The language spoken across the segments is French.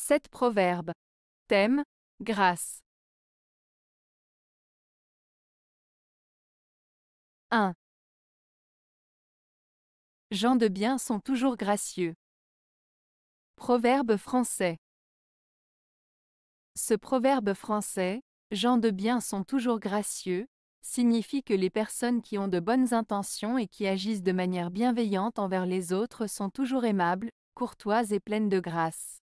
7 proverbes. Thème Grâce. 1. Gens de bien sont toujours gracieux. Proverbe français. Ce proverbe français, gens de bien sont toujours gracieux, signifie que les personnes qui ont de bonnes intentions et qui agissent de manière bienveillante envers les autres sont toujours aimables, courtoises et pleines de grâce.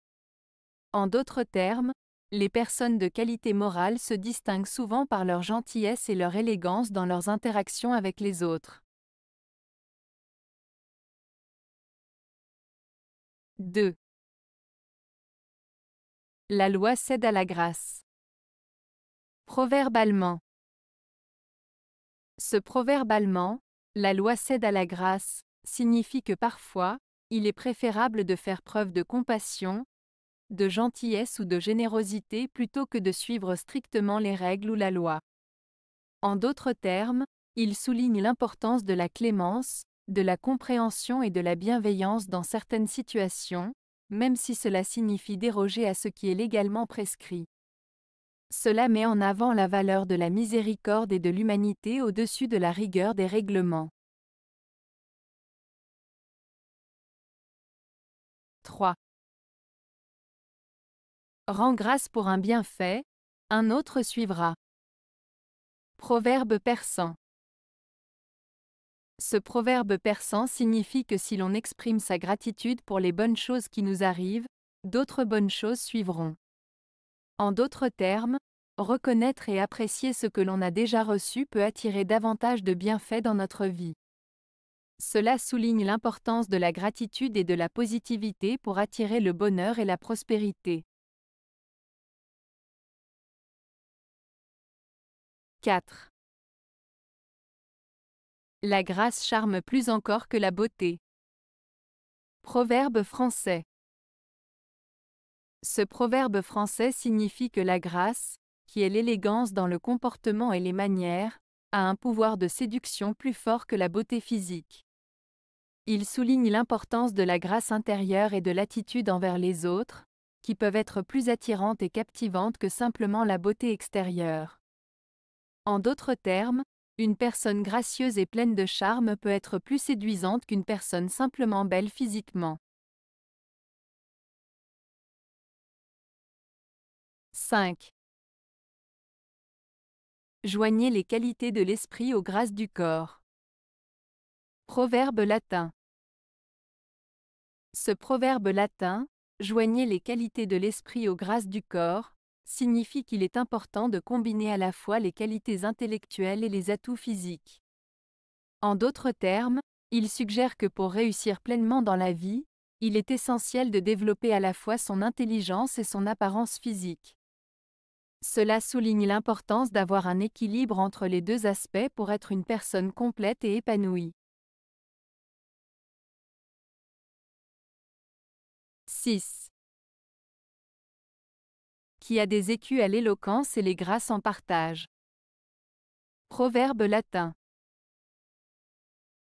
En d'autres termes, les personnes de qualité morale se distinguent souvent par leur gentillesse et leur élégance dans leurs interactions avec les autres. 2. La loi cède à la grâce. Proverbe allemand. Ce proverbe allemand, la loi cède à la grâce, signifie que parfois, il est préférable de faire preuve de compassion, de gentillesse ou de générosité plutôt que de suivre strictement les règles ou la loi. En d'autres termes, il souligne l'importance de la clémence, de la compréhension et de la bienveillance dans certaines situations, même si cela signifie déroger à ce qui est légalement prescrit. Cela met en avant la valeur de la miséricorde et de l'humanité au-dessus de la rigueur des règlements. 3. Rends grâce pour un bienfait, un autre suivra. Proverbe persan. Ce proverbe persan signifie que si l'on exprime sa gratitude pour les bonnes choses qui nous arrivent, d'autres bonnes choses suivront. En d'autres termes, reconnaître et apprécier ce que l'on a déjà reçu peut attirer davantage de bienfaits dans notre vie. Cela souligne l'importance de la gratitude et de la positivité pour attirer le bonheur et la prospérité. 4. La grâce charme plus encore que la beauté. Proverbe français. Ce proverbe français signifie que la grâce, qui est l'élégance dans le comportement et les manières, a un pouvoir de séduction plus fort que la beauté physique. Il souligne l'importance de la grâce intérieure et de l'attitude envers les autres, qui peuvent être plus attirantes et captivantes que simplement la beauté extérieure. En d'autres termes, une personne gracieuse et pleine de charme peut être plus séduisante qu'une personne simplement belle physiquement. 5. Joignez les qualités de l'esprit aux grâces du corps. Proverbe latin. Ce proverbe latin, Joignez les qualités de l'esprit aux grâces du corps, signifie qu'il est important de combiner à la fois les qualités intellectuelles et les atouts physiques. En d'autres termes, il suggère que pour réussir pleinement dans la vie, il est essentiel de développer à la fois son intelligence et son apparence physique. Cela souligne l'importance d'avoir un équilibre entre les deux aspects pour être une personne complète et épanouie. 6 qui a des écus à l'éloquence et les grâces en partage. Proverbe latin.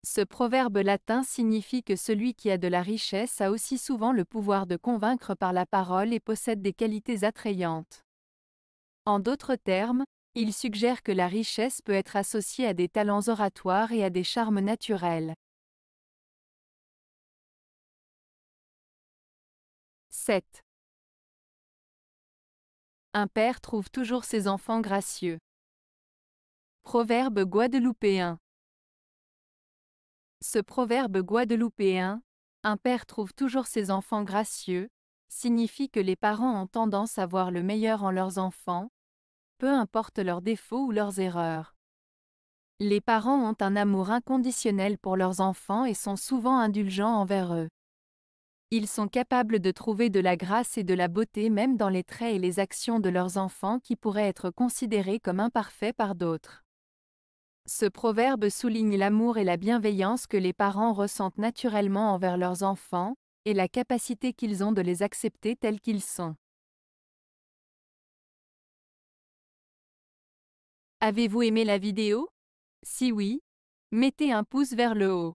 Ce proverbe latin signifie que celui qui a de la richesse a aussi souvent le pouvoir de convaincre par la parole et possède des qualités attrayantes. En d'autres termes, il suggère que la richesse peut être associée à des talents oratoires et à des charmes naturels. 7. Un père trouve toujours ses enfants gracieux. Proverbe guadeloupéen. Ce proverbe guadeloupéen, un père trouve toujours ses enfants gracieux, signifie que les parents ont tendance à voir le meilleur en leurs enfants, peu importe leurs défauts ou leurs erreurs. Les parents ont un amour inconditionnel pour leurs enfants et sont souvent indulgents envers eux. Ils sont capables de trouver de la grâce et de la beauté même dans les traits et les actions de leurs enfants qui pourraient être considérés comme imparfaits par d'autres. Ce proverbe souligne l'amour et la bienveillance que les parents ressentent naturellement envers leurs enfants, et la capacité qu'ils ont de les accepter tels qu'ils sont. Avez-vous aimé la vidéo Si oui, mettez un pouce vers le haut.